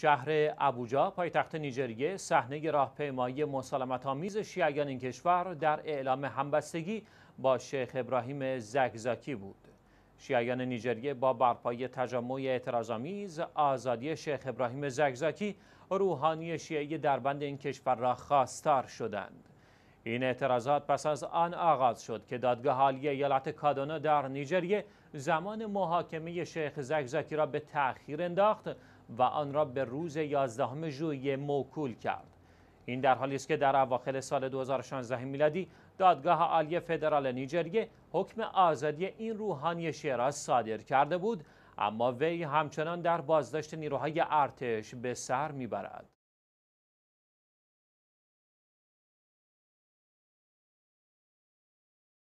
شهر ابوجا پایتخت نیجریه صحنه راهپیمایی مسالمت شیعیان این کشور در اعلام همبستگی با شیخ ابراهیم زگزاکی بود شیعیان نیجریه با برپای تجمع اعتراضآمیز آزادی شیخ ابراهیم زگزاکی روحانی شیعی دربند این کشور را خواستار شدند این اعتراضات پس از آن آغاز شد که دادگاه عالی ایالت کادونا در نیجریه زمان محاکمه شیخ زکزکی را به تأخیر انداخت و آن را به روز 11 ژوئیه موکول کرد. این در حالی است که در اواخر سال 2016 میلادی دادگاه عالی فدرال نیجریه حکم آزادی این روحانی شیراز صادر کرده بود اما وی همچنان در بازداشت نیروهای ارتش به سر میبرد.